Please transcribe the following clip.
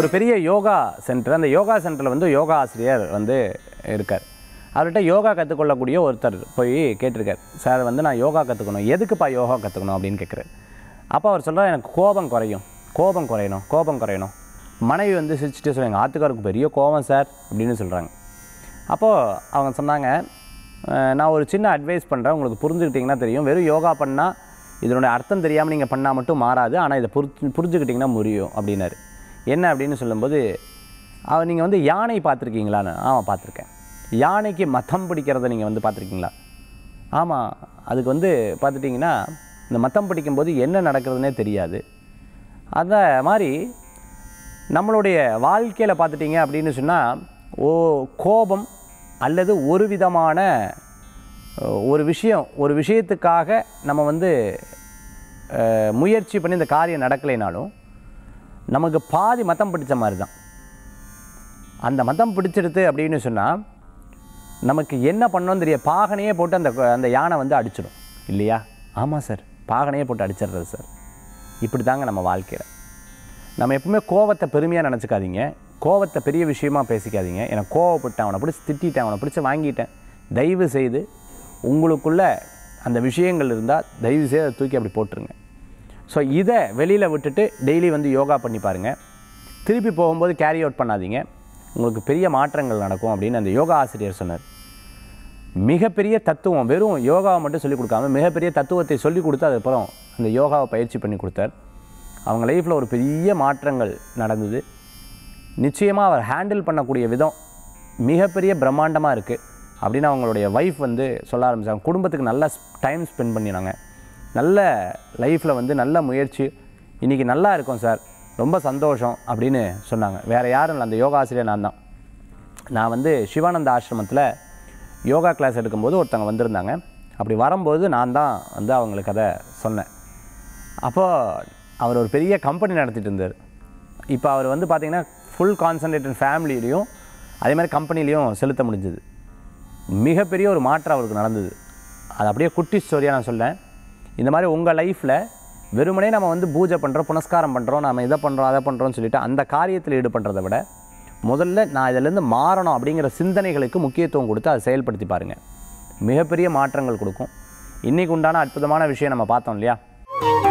ஒரு பெரிய யோகா சென்டர் அந்த யோகா சென்டரில் வந்து யோகா ஆசிரியர் வந்து இருக்கார் அவர்கிட்ட யோகா கற்றுக்கொள்ளக்கூடிய ஒருத்தர் போய் கேட்டிருக்கார் சார் வந்து நான் யோகா கற்றுக்கணும் எதுக்குப்பா யோகா கற்றுக்கணும் அப்படின்னு கேட்குறேன் அப்போ அவர் சொல்கிறார் எனக்கு கோபம் குறையும் கோபம் குறையணும் கோபம் குறையணும் மனைவி வந்து சிரிச்சுட்டு சொல்லுவாங்க ஆத்துக்காருக்கு பெரிய கோபம் சார் அப்படின்னு சொல்கிறாங்க அப்போது அவங்க சொன்னாங்க நான் ஒரு சின்ன அட்வைஸ் பண்ணுறேன் உங்களுக்கு புரிஞ்சுக்கிட்டிங்கன்னா தெரியும் வெறும் யோகா பண்ணால் இதனுடைய அர்த்தம் தெரியாமல் நீங்கள் பண்ணால் மட்டும் மாறாது ஆனால் இதை புரிஞ்சு புரிஞ்சுக்கிட்டிங்கன்னா முடியும் அப்படின்னாரு என்ன அப்படின்னு சொல்லும்போது நீங்கள் வந்து யானை பார்த்துருக்கீங்களான்னு ஆமாம் பார்த்துருக்கேன் யானைக்கு மத்தம் பிடிக்கிறத நீங்கள் வந்து பார்த்துருக்கீங்களா ஆமாம் அதுக்கு வந்து பார்த்துட்டிங்கன்னா இந்த மத்தம் பிடிக்கும்போது என்ன நடக்கிறதுனே தெரியாது அந்த மாதிரி நம்மளுடைய வாழ்க்கையில் பார்த்துட்டிங்க அப்படின்னு சொன்னால் ஓ கோபம் அல்லது ஒரு விதமான ஒரு விஷயம் ஒரு விஷயத்துக்காக நம்ம வந்து முயற்சி பண்ணி இந்த காரியம் நடக்கலைனாலும் நமக்கு பாதி மதம் பிடிச்ச மாதிரி தான் அந்த மதம் பிடிச்சிடுது அப்படின்னு சொன்னால் நமக்கு என்ன பண்ணோன்னு தெரிய பாகனையே போட்டு அந்த அந்த யானை வந்து அடிச்சிடும் இல்லையா ஆமாம் சார் பாகனையே போட்டு அடிச்சிடுறது சார் இப்படி தாங்க நம்ம வாழ்க்கையில் நம்ம எப்பவுமே கோவத்தை பெருமையாக நினச்சிக்காதீங்க கோவத்தை பெரிய விஷயமாக பேசிக்காதீங்க எனக்கு கோவப்பட்டேன் அவனை பிடிச்சி திட்டிட்டேன் அவனை பிடிச்சி வாங்கிட்டேன் தயவு செய்து உங்களுக்குள்ளே அந்த விஷயங்கள் இருந்தால் தயவு செய்து அதை தூக்கி அப்படி போட்டுருங்க ஸோ இதை வெளியில் விட்டுட்டு டெய்லி வந்து யோகா பண்ணி பாருங்கள் திருப்பி போகும்போது கேரி அவுட் பண்ணாதீங்க உங்களுக்கு பெரிய மாற்றங்கள் நடக்கும் அப்படின்னு அந்த யோகா ஆசிரியர் சொன்னார் மிகப்பெரிய தத்துவம் வெறும் யோகாவை மட்டும் சொல்லிக் கொடுக்காம மிகப்பெரிய தத்துவத்தை சொல்லிக் கொடுத்து அதுக்கப்புறம் அந்த யோகாவை பயிற்சி பண்ணி கொடுத்தார் அவங்க லைஃப்பில் ஒரு பெரிய மாற்றங்கள் நடந்தது நிச்சயமாக அவர் ஹேண்டில் பண்ணக்கூடிய விதம் மிகப்பெரிய பிரம்மாண்டமாக இருக்குது அப்படின்னு அவங்களுடைய ஒய்ஃப் வந்து சொல்ல ஆரம்பித்தாங்க குடும்பத்துக்கு நல்லா டைம் ஸ்பெண்ட் பண்ணினாங்க நல்ல லைஃப்பில் வந்து நல்ல முயற்சி இன்றைக்கி நல்லா இருக்கும் சார் ரொம்ப சந்தோஷம் அப்படின்னு சொன்னாங்க வேறு யாரும் இல்லை அந்த யோகா ஆசிரியர் நான் தான் நான் வந்து சிவானந்த ஆசிரமத்தில் யோகா கிளாஸ் எடுக்கும்போது ஒருத்தவங்க வந்திருந்தாங்க அப்படி வரும்போது நான் தான் வந்து அவங்களுக்கு அதை சொன்னேன் அப்போது அவர் ஒரு பெரிய கம்பெனி நடத்திட்டு இருந்தார் இப்போ அவர் வந்து பார்த்திங்கன்னா ஃபுல் கான்சன்ட்ரேட்டட் ஃபேமிலியிலையும் அதே மாதிரி கம்பெனிலையும் செலுத்த முடிஞ்சது மிகப்பெரிய ஒரு மாற்றம் அவருக்கு நடந்தது அது அப்படியே குட்டி ஸ்டோரியாக நான் சொல்லேன் இந்த மாதிரி உங்கள் லைஃப்பில் வெறுமனே நம்ம வந்து பூஜை பண்ணுறோம் புனஸ்காரம் பண்ணுறோம் நம்ம இதை பண்ணுறோம் அதை பண்ணுறோம்னு சொல்லிட்டு அந்த காரியத்தில் ஈடுபடுறதை விட முதல்ல நான் இதிலேருந்து மாறணும் அப்படிங்கிற சிந்தனைகளுக்கு முக்கியத்துவம் கொடுத்து அதை செயல்படுத்தி பாருங்கள் மிகப்பெரிய மாற்றங்கள் கொடுக்கும் இன்றைக்கு உண்டான அற்புதமான விஷயம் நம்ம பார்த்தோம் இல்லையா